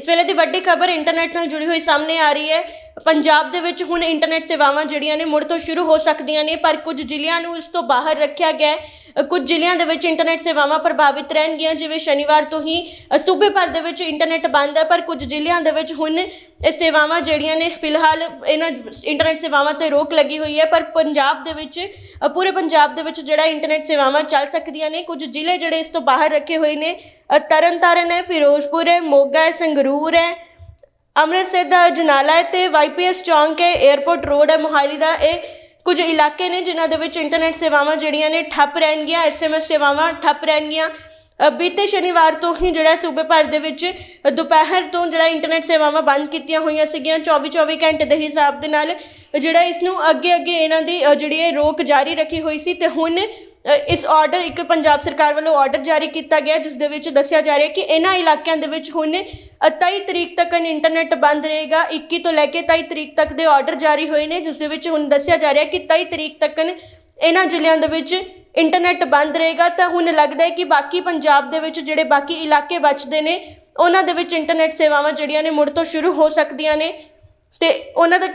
ਇਸ ਵੇਲੇ ਦੀ ਵੱਡੀ ਖਬਰ ਇੰਟਰਨੈਟ ਨਾਲ ਜੁੜੀ ਹੋਈ ਸਾਹਮਣੇ ਆ ਰਹੀ ਹੈ ਪੰਜਾਬ ਦੇ ਵਿੱਚ ਹੁਣ ਇੰਟਰਨੈਟ ਸੇਵਾਵਾਂ ਜਿਹੜੀਆਂ ਨੇ ਮੁੜ ਤੋਂ ਸ਼ੁਰੂ ਹੋ ਸਕਦੀਆਂ ਨੇ ਪਰ ਕੁਝ ਜ਼ਿਲ੍ਹਿਆਂ ਨੂੰ ਇਸ ਤੋਂ ਬਾਹਰ ਰੱਖਿਆ ਗਿਆ ਹੈ ਕੁਝ ਜ਼ਿਲ੍ਹਿਆਂ ਦੇ ਵਿੱਚ ਇੰਟਰਨੈਟ ਸੇਵਾਵਾਂ ਪ੍ਰਭਾਵਿਤ ਰਹਿਣਗੀਆਂ ਜਿਵੇਂ ਸ਼ਨੀਵਾਰ ਤੋਂ ਹੀ ਸੂਬੇ ਭਰ ਦੇ ਵਿੱਚ ਇੰਟਰਨੈਟ ਬੰਦ ਹੈ ਪਰ ਕੁਝ ਜ਼ਿਲ੍ਹਿਆਂ ਦੇ ਵਿੱਚ ਹੁਣ ਇਹ ਸੇਵਾਵਾਂ ਜਿਹੜੀਆਂ ਨੇ ਫਿਲਹਾਲ ਇਹਨਾਂ ਇੰਟਰਨੈਟ ਸੇਵਾਵਾਂ ਤੇ ਰੋਕ ਲੱਗੀ ਹੋਈ ਹੈ ਪਰ ਪੰਜਾਬ ਦੇ ਵਿੱਚ ਪੂਰੇ ਪੰਜਾਬ ਦੇ ਵਿੱਚ ਜਿਹੜਾ ਇੰਟਰਨੈਟ ਸੇਵਾਵਾਂ ਚੱਲ ਸਕਦੀਆਂ ਨੇ ਕੁਝ ਜ਼ਿਲ੍ਹੇ ਜਿਹੜੇ ਇਸ ਤੋਂ ਬਾਹਰ ਰੱਖੇ ਹੋਏ ਨੇ ਤਰਨਤਾਰਨ ਹੈ ਫਿਰੋਜ਼ਪੁਰ ਹੈ ਮੋਗਾ ਹੈ ਸੰਗਰੂਰ ਹੈ ਅੰਮ੍ਰਿਤਸਰ ਦਾ ਜਨਾਲਾ ਹੈ ਤੇ ਵਾਈਪੀਐਸ ਚੌਂਕ ਹੈ 에어ਪੋਰਟ ਰੋਡ ਹੈ ਮੁਹਾਲੀ ਦਾ ਇਹ ਕੁਝ ਇਲਾਕੇ ਨੇ ਜਿਨ੍ਹਾਂ ਦੇ ਵਿੱਚ ਇੰਟਰਨੈਟ ਸੇਵਾਵਾਂ ਜਿਹੜੀਆਂ ਨੇ ਠੱਪ ਰਹਿਣਗੀਆਂ ਐਸਐਮਐਸ ਸੇਵਾਵਾਂ ਠੱਪ ਰਹਿਣਗੀਆਂ ਬੀਤੇ ਸ਼ਨੀਵਾਰ ਤੋਂ ਹੀ ਜਿਹੜਾ ਸੂਬੇ ਭਰ ਦੇ ਵਿੱਚ ਦੁਪਹਿਰ ਤੋਂ ਜਿਹੜਾ ਇੰਟਰਨੈਟ ਸੇਵਾਵਾਂ ਬੰਦ ਕੀਤੀਆਂ ਹੋਈਆਂ ਸੀਗੀਆਂ 24-24 ਘੰਟੇ ਦੇ ਹਿਸਾਬ ਦੇ ਨਾਲ ਜਿਹੜਾ ਇਸ ਨੂੰ ਅੱਗੇ ਅੱਗੇ ਇਹਨਾਂ ਦੀ ਜਿਹੜੀ ਰੋਕ ਜਾਰੀ ਰੱਖੀ ਹੋਈ ਸੀ ਤੇ ਹੁਣ ਇਸ ਆਰਡਰ ਇੱਕ ਪੰਜਾਬ ਸਰਕਾਰ ਵੱਲੋਂ ਆਰਡਰ ਜਾਰੀ ਕੀਤਾ ਗਿਆ ਜਿਸ ਦੇ ਵਿੱਚ ਦੱਸਿਆ ਜਾ ਰਿਹਾ ਕਿ ਇਹਨਾਂ ਇਲਾਕਿਆਂ ਦੇ ਵਿੱਚ ਹੁਣ 23 ਤਰੀਕ ਤੱਕ ਇੰਟਰਨੈਟ ਬੰਦ ਰਹੇਗਾ 21 ਤੋਂ ਲੈ ਕੇ 23 ਤਰੀਕ ਤੱਕ ਦੇ ਆਰਡਰ ਜਾਰੀ ਹੋਏ ਨੇ ਜਿਸ ਦੇ ਵਿੱਚ ਹੁਣ ਦੱਸਿਆ ਜਾ ਰਿਹਾ ਕਿ 23 ਤਰੀਕ ਤੱਕ ਇਹਨਾਂ ਜ਼ਿਲ੍ਹਿਆਂ ਦੇ ਵਿੱਚ ਇੰਟਰਨੈਟ ਬੰਦ ਰਹੇਗਾ ਤਾਂ ਹੁਣ ਲੱਗਦਾ ਹੈ ਕਿ ਬਾਕੀ ਪੰਜਾਬ ਦੇ ਵਿੱਚ ਜਿਹੜੇ ਬਾਕੀ ਇਲਾਕੇ ਬਚਦੇ ਨੇ ਉਹਨਾਂ ਦੇ ਵਿੱਚ ਇੰਟਰਨੈਟ ਸੇਵਾਵਾਂ ਜਿਹੜੀਆਂ ਨੇ ਮੁੜ ਤੋਂ ਸ਼ੁਰੂ ਹੋ ਸਕਦੀਆਂ ਨੇ ਤੇ ਉਹਨਾਂ ਦਾ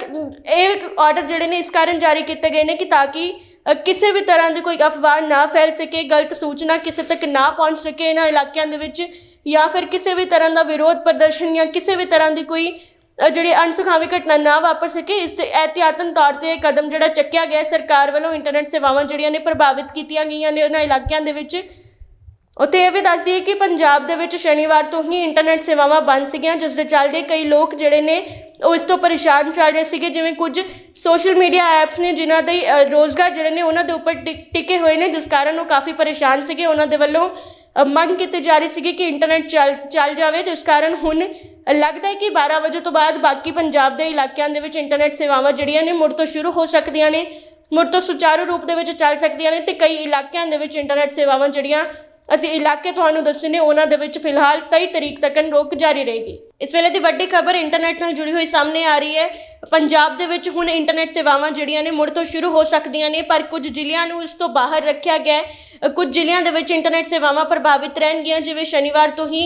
ਇਹ ਆਰਡਰ ਜਿਹੜੇ ਨੇ ਇਸ ਕਾਰਨ ਜਾਰੀ ਕੀਤੇ ਗਏ ਨੇ ਕਿ ਤਾਂ ਕਿ ਕਿਸੇ ਵੀ ਤਰ੍ਹਾਂ ਦੀ ਕੋਈ ਅਫਵਾਹ ਨਾ ਫੈਲ ਸਕੇ ਗਲਤ ਸੂਚਨਾ ਕਿਸੇ ਤੱਕ ਨਾ ਪਹੁੰਚ ਸਕੇ ਇਹਨਾਂ ਇਲਾਕਿਆਂ ਦੇ ਵਿੱਚ ਜਾਂ ਫਿਰ ਕਿਸੇ ਵੀ ਤਰ੍ਹਾਂ ਦਾ ਵਿਰੋਧ ਪ੍ਰਦਰਸ਼ਨ ਜਾਂ ਕਿਸੇ ਵੀ ਤਰ੍ਹਾਂ ਦੀ ਕੋਈ ਜਿਹੜੀ ਅਨਸੁਖਾਵੀ ਘਟਨਾ ਨਾ ਵਾਪਰ ਸਕੇ ਇਸ ਤੇ ਐਹਤਿਆਤਨ ਤੌਰ ਤੇ ਇਹ ਕਦਮ ਜਿਹੜਾ ਚੱਕਿਆ ਗਿਆ ਸਰਕਾਰ ਵੱਲੋਂ ਇੰਟਰਨੈਟ ਸੇਵਾਵਾਂ ਜਿਹੜੀਆਂ ਨੇ ਪ੍ਰਭਾਵਿਤ ਕੀਤੀਆਂ ਗਈਆਂ ਨੇ ਉਹਨਾਂ ਇਲਾਕਿਆਂ ਦੇ ਵਿੱਚ ਉੱਥੇ ਇਹ ਵੀ ਦੱਸ ਦਈਏ ਕਿ ਪੰਜਾਬ ਦੇ ਵਿੱਚ ਸ਼ਨੀਵਾਰ ਤੋਂ ਹੀ ਇੰਟਰਨੈਟ ਸੇਵਾਵਾਂ ਬੰਦ ਸੀਗੀਆਂ ਜਿਸ ਦੇ ਚੱਲਦੇ ਕਈ ਲੋਕ ਜਿਹੜੇ ਨੇ ਉਹ ਇਸ ਤੋਂ ਪਰੇਸ਼ਾਨ ਚੱਲ ਰਹੇ ਸੀਗੇ ਜਿਵੇਂ ਕੁਝ ਸੋਸ਼ਲ ਮੀਡੀਆ ਐਪਸ ਨੇ ਜਿਨ੍ਹਾਂ ਦੇ ਰੋਜ਼ਗਾਰ ਜਿਹੜੇ ਨੇ ਉਹਨਾਂ ਦੇ ਉੱਪਰ ਟਿੱਕੇ ਹੋਏ ਨੇ ਜਿਸ ਕਾਰਨ ਉਹ ਕਾਫੀ ਪਰੇਸ਼ਾਨ ਸੀਗੇ ਉਹਨਾਂ ਦੇ ਵੱਲੋਂ ਮੰਗ ਕੀਤੀ ਜਾ ਰਹੀ ਸੀਗੀ ਕਿ ਇੰਟਰਨੈਟ ਚੱਲ ਚੱਲ ਜਾਵੇ ਜਿਸ ਕਾਰਨ ਹੁਣ ਲੱਗਦਾ ਹੈ ਕਿ 12 ਵਜੇ ਤੋਂ ਬਾਅਦ ਬਾਕੀ ਪੰਜਾਬ ਦੇ ਇਲਾਕਿਆਂ ਦੇ ਵਿੱਚ ਇੰਟਰਨੈਟ ਸੇਵਾਵਾਂ ਜਿਹੜੀਆਂ ਨੇ ਮੁੜ ਤੋਂ ਸ਼ੁਰੂ ਹੋ ਸਕਦੀਆਂ ਨੇ ਮੁੜ ਤੋਂ ਸੁਚਾਰੂ ਰੂਪ ਦੇ ਵਿੱਚ ਚੱਲ ਸਕਦੀਆਂ ਨੇ ਤੇ ਕਈ ਇਲਾਕਿਆਂ ਦੇ ਵਿੱਚ ਇੰਟਰਨੈਟ ਸੇਵਾਵਾਂ ਜਿਹੜੀਆਂ ਅਸੀਂ ਇਲਾਕੇ ਤੁਹਾਨੂੰ ਦੱਸਣੇ ਉਹਨਾਂ ਦੇ ਵਿੱਚ ਫਿਲਹਾਲ 23 ਤਰੀਕ ਤੱਕ ਰੋਕ ਜਾਰੀ ਰਹੇਗੀ ਇਸ ਵੇਲੇ ਦੀ ਵੱਡੀ ਖਬਰ ਇੰਟਰਨੈਟ ਨਾਲ ਜੁੜੀ ਹੋਈ ਸਾਹਮਣੇ ਆ ਰਹੀ ਹੈ ਪੰਜਾਬ ਦੇ ਵਿੱਚ ਹੁਣ ਇੰਟਰਨੈਟ ਸੇਵਾਵਾਂ ਜਿਹੜੀਆਂ ਨੇ ਮੁੜ ਤੋਂ ਸ਼ੁਰੂ ਹੋ ਸਕਦੀਆਂ ਨੇ ਪਰ ਕੁਝ ਜ਼ਿਲ੍ਹਿਆਂ ਨੂੰ ਇਸ ਤੋਂ ਬਾਹਰ ਰੱਖਿਆ ਗਿਆ ਹੈ ਕੁਝ ਜ਼ਿਲ੍ਹਿਆਂ ਦੇ ਵਿੱਚ ਇੰਟਰਨੈਟ ਸੇਵਾਵਾਂ ਪ੍ਰਭਾਵਿਤ ਰਹਿਣਗੀਆਂ ਜਿਵੇਂ ਸ਼ਨੀਵਾਰ ਤੋਂ ਹੀ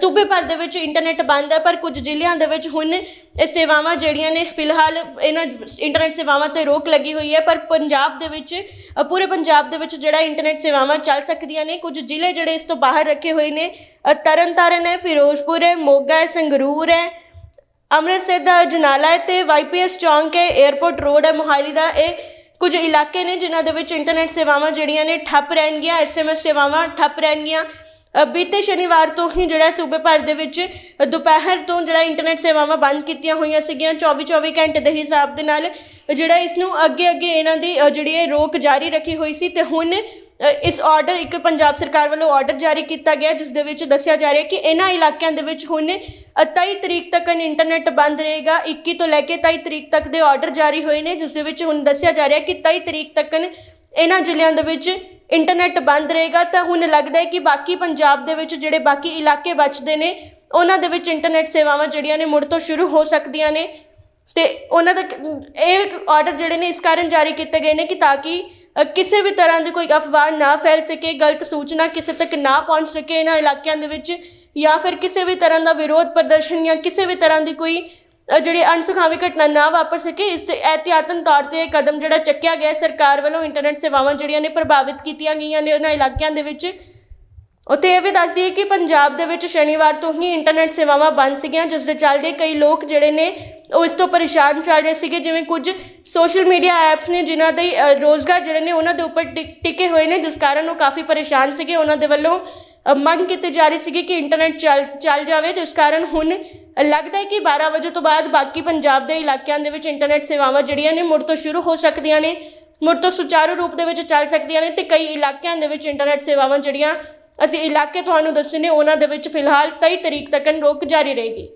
ਸੂਬੇ ਭਰ ਦੇ ਵਿੱਚ ਇੰਟਰਨੈਟ ਬੰਦ ਹੈ ਪਰ ਕੁਝ ਜ਼ਿਲ੍ਹਿਆਂ ਦੇ ਵਿੱਚ ਹੁਣ ਇਹ ਸੇਵਾਵਾਂ ਜਿਹੜੀਆਂ ਨੇ ਫਿਲਹਾਲ ਇਹਨਾਂ ਇੰਟਰਨੈਟ ਸੇਵਾਵਾਂ ਤੇ ਰੋਕ ਲੱਗੀ ਹੋਈ ਹੈ ਪਰ ਪੰਜਾਬ ਦੇ ਵਿੱਚ ਪੂਰੇ ਪੰਜਾਬ ਦੇ ਵਿੱਚ ਜਿਹੜਾ ਇੰਟਰਨੈਟ ਸੇਵਾਵਾਂ ਚੱਲ ਸਕਦੀਆਂ ਨੇ ਕੁਝ ਜ਼ਿਲ੍ਹੇ ਜਿਹੜੇ ਇਸ ਤੋਂ ਬਾਹਰ ਰੱਖੇ ਹੋਏ ਨੇ ਤਰਨਤਾਰਨ ਹੈ ਫਿਰੋਜ਼ਪੁਰ ਹੈ ਮੋਗਾ ਹੈ ਸੰਗਰੂਰ ਹੈ ਅੰਮ੍ਰਿਤਸਰ ਦਾ ਜਨਾਲਾ ਹੈ ਤੇ ਵਾਈਪੀਐਸ ਚੌਂਕ ਹੈ 에어ਪੋਰਟ ਰੋਡ ਹੈ ਮੁਹਾਲੀ ਦਾ ਇਹ ਕੁਝ ਇਲਾਕੇ ਨੇ ਜਿਨ੍ਹਾਂ ਦੇ ਵਿੱਚ ਇੰਟਰਨੈਟ ਸੇਵਾਵਾਂ ਜਿਹੜੀਆਂ ਨੇ ਠੱਪ ਰਹਿਣਗੀਆਂ ਐਸਐਮਐਸ ਸੇਵਾਵਾਂ ਠੱਪ ਰਹਿਣਗੀਆਂ ਬੀਤੇ ਸ਼ਨੀਵਾਰ ਤੋਂ ਹੀ ਜਿਹੜਾ ਸੂਬੇ ਭਰ ਦੇ ਵਿੱਚ ਦੁਪਹਿਰ ਤੋਂ ਜਿਹੜਾ ਇੰਟਰਨੈਟ ਸੇਵਾਵਾਂ ਬੰਦ ਕੀਤੀਆਂ ਹੋਈਆਂ ਸੀਗੀਆਂ 24-24 ਘੰਟੇ ਦੇ ਹਿਸਾਬ ਦੇ ਨਾਲ ਜਿਹੜਾ ਇਸ ਨੂੰ ਅੱਗੇ ਅੱਗੇ ਇਹਨਾਂ ਦੀ ਜਿਹੜੀ ਇਹ ਰੋਕ ਜਾਰੀ ਰੱਖੀ ਹੋਈ ਸੀ ਤੇ ਹੁਣ ਇਸ ਆਰਡਰ ਇੱਕ ਪੰਜਾਬ ਸਰਕਾਰ ਵੱਲੋਂ ਆਰਡਰ ਜਾਰੀ ਕੀਤਾ ਗਿਆ ਜਿਸ ਦੇ ਵਿੱਚ ਦੱਸਿਆ ਜਾ ਰਿਹਾ ਕਿ ਇਹਨਾਂ ਇਲਾਕਿਆਂ ਦੇ ਵਿੱਚ ਹੁਣ 23 ਤਰੀਕ ਤੱਕ ਇੰਟਰਨੈਟ ਬੰਦ ਰਹੇਗਾ 21 ਤੋਂ ਲੈ ਕੇ 23 ਤਰੀਕ ਤੱਕ ਦੇ ਆਰਡਰ ਜਾਰੀ ਹੋਏ ਨੇ ਜਿਸ ਦੇ ਵਿੱਚ ਹੁਣ ਦੱਸਿਆ ਜਾ ਰਿਹਾ ਕਿ 23 ਤਰੀਕ ਤੱਕ ਇਹਨਾਂ ਜ਼ਿਲ੍ਹਿਆਂ ਦੇ ਵਿੱਚ ਇੰਟਰਨੈਟ ਬੰਦ ਰਹੇਗਾ ਤਾਂ ਹੁਣ ਲੱਗਦਾ ਹੈ ਕਿ ਬਾਕੀ ਪੰਜਾਬ ਦੇ ਵਿੱਚ ਜਿਹੜੇ ਬਾਕੀ ਇਲਾਕੇ ਬਚਦੇ ਨੇ ਉਹਨਾਂ ਦੇ ਵਿੱਚ ਇੰਟਰਨੈਟ ਸੇਵਾਵਾਂ ਜਿਹੜੀਆਂ ਨੇ ਮੁੜ ਤੋਂ ਸ਼ੁਰੂ ਹੋ ਸਕਦੀਆਂ ਨੇ ਤੇ ਉਹਨਾਂ ਦਾ ਇਹ ਆਰਡਰ ਜਿਹੜੇ ਨੇ ਇਸ ਕਾਰਨ ਜਾਰੀ ਕੀਤੇ ਗਏ ਨੇ ਕਿ ਤਾਂ ਕਿ ਕਿਸੇ ਵੀ ਤਰ੍ਹਾਂ ਦੀ ਕੋਈ ਅਫਵਾਹ ਨਾ ਫੈਲ ਸਕੇ ਗਲਤ ਸੂਚਨਾ ਕਿਸੇ ਤੱਕ ਨਾ ਪਹੁੰਚ ਸਕੇ ਇਹਨਾਂ ਇਲਾਕਿਆਂ ਦੇ ਵਿੱਚ ਜਾਂ ਫਿਰ ਕਿਸੇ ਵੀ ਤਰ੍ਹਾਂ ਦਾ ਵਿਰੋਧ ਪ੍ਰਦਰਸ਼ਨ ਜਾਂ ਕਿਸੇ ਵੀ ਤਰ੍ਹਾਂ ਦੀ ਕੋਈ ਜਿਹੜੀ ਅਨਸੁਖਾਵੀ ਘਟਨਾ ਨਾ ਵਾਪਰ ਸਕੇ ਇਸ ਤੇ ਇਤਿਆਤਨ ਤੌਰ ਤੇ ਕਦਮ ਜਿਹੜਾ ਚੱਕਿਆ ਗਿਆ ਸਰਕਾਰ ਵੱਲੋਂ ਇੰਟਰਨੈਟ ਸੇਵਾਵਾਂ ਜਿਹੜੀਆਂ ਨੇ ਪ੍ਰਭਾਵਿਤ ਕੀਤੀਆਂ ਗਈਆਂ ਨੇ ਉਹਨਾਂ ਇਲਾਕਿਆਂ ਦੇ ਵਿੱਚ ਉਤੇ ਇਹ ਵੀ ਦੱਸਦੀ ਹੈ ਕਿ ਪੰਜਾਬ ਦੇ ਵਿੱਚ ਸ਼ਨੀਵਾਰ ਤੋਂ ਹੀ ਇੰਟਰਨੈਟ ਸੇਵਾਵਾਂ ਬੰਦ ਸੀਗੀਆਂ ਜਿਸ ਦੇ ਚੱਲਦੇ ਕਈ ਲੋਕ ਜਿਹੜੇ ਨੇ ਉਹ ਇਸ ਤੋਂ ਪਰੇਸ਼ਾਨ ਚੱਲ ਰਹੇ ਸੀਗੇ ਜਿਵੇਂ ਕੁਝ ਸੋਸ਼ਲ ਮੀਡੀਆ ਐਪਸ ਨੇ ਜਿਨ੍ਹਾਂ ਦੇ ਰੋਜ਼ਗਾਰ ਜਿਹੜੇ ਨੇ ਉਹਨਾਂ ਦੇ ਉੱਪਰ ਟਿੱਕੇ ਹੋਏ ਨੇ ਜਿਸ ਕਾਰਨ ਉਹ ਕਾਫੀ ਪਰੇਸ਼ਾਨ ਸੀਗੇ ਉਹਨਾਂ ਦੇ ਵੱਲੋਂ ਮੰਗ ਕੀਤੀ ਜਾ ਰਹੀ ਸੀ ਕਿ ਇੰਟਰਨੈਟ ਚੱਲ ਚੱਲ ਜਾਵੇ ਜਿਸ ਕਾਰਨ ਹੁਣ ਲੱਗਦਾ ਹੈ ਕਿ 12 ਵਜੇ ਤੋਂ ਬਾਅਦ ਬਾਕੀ ਪੰਜਾਬ ਦੇ ਇਲਾਕਿਆਂ ਦੇ ਵਿੱਚ ਇੰਟਰਨੈਟ ਸੇਵਾਵਾਂ ਜਿਹੜੀਆਂ ਨੇ ਮੁੜ ਤੋਂ ਸ਼ੁਰੂ ਹੋ ਸਕਦੀਆਂ ਨੇ ਮੁੜ ਤੋਂ ਸੁਚਾਰੂ ਰੂਪ ਦੇ ਵਿੱਚ ਚੱਲ ਸਕਦੀਆਂ ਨੇ ਤੇ ਕਈ ਇਲਾਕਿਆਂ ਦੇ ਵਿੱਚ ਇੰਟਰਨੈਟ ਸੇਵਾਵਾਂ ਜਿਹੜੀਆਂ ਅਸੀਂ ਇਲਾਕੇ ਤੁਹਾਨੂੰ ਦੱਸਣੇ ਉਹਨਾਂ ਦੇ ਵਿੱਚ ਫਿਲਹਾਲ 23 ਤਰੀਕ ਤੱਕ ਰੋਕ ਜਾਰੀ ਰਹੇਗੀ